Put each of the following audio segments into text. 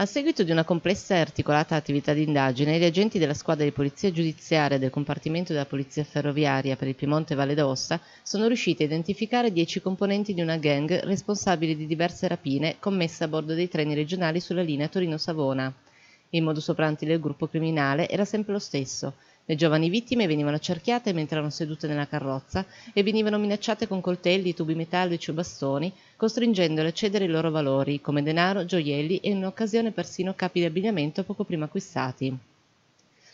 A seguito di una complessa e articolata attività di indagine, gli agenti della squadra di polizia giudiziaria del compartimento della polizia ferroviaria per il Piemonte Valle d'Aosta sono riusciti a identificare dieci componenti di una gang responsabile di diverse rapine commesse a bordo dei treni regionali sulla linea Torino-Savona. Il modo operandi del gruppo criminale era sempre lo stesso. Le giovani vittime venivano accerchiate mentre erano sedute nella carrozza e venivano minacciate con coltelli, tubi metallici o bastoni, costringendole a cedere i loro valori, come denaro, gioielli e in un'occasione persino capi di abbigliamento poco prima acquistati.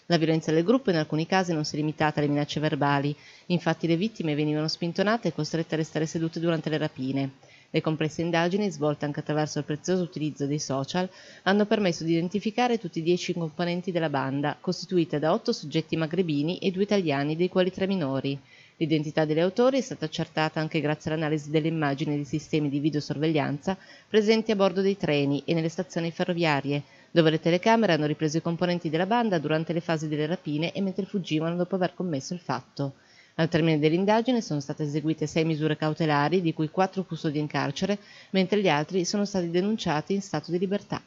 La violenza del gruppo in alcuni casi non si è limitata alle minacce verbali, infatti le vittime venivano spintonate e costrette a restare sedute durante le rapine. Le complesse indagini, svolte anche attraverso il prezioso utilizzo dei social, hanno permesso di identificare tutti i dieci componenti della banda, costituita da otto soggetti magrebini e due italiani, dei quali tre minori. L'identità degli autori è stata accertata anche grazie all'analisi delle immagini dei sistemi di videosorveglianza presenti a bordo dei treni e nelle stazioni ferroviarie, dove le telecamere hanno ripreso i componenti della banda durante le fasi delle rapine e mentre fuggivano dopo aver commesso il fatto. Al termine dell'indagine sono state eseguite sei misure cautelari, di cui quattro custodie in carcere, mentre gli altri sono stati denunciati in stato di libertà.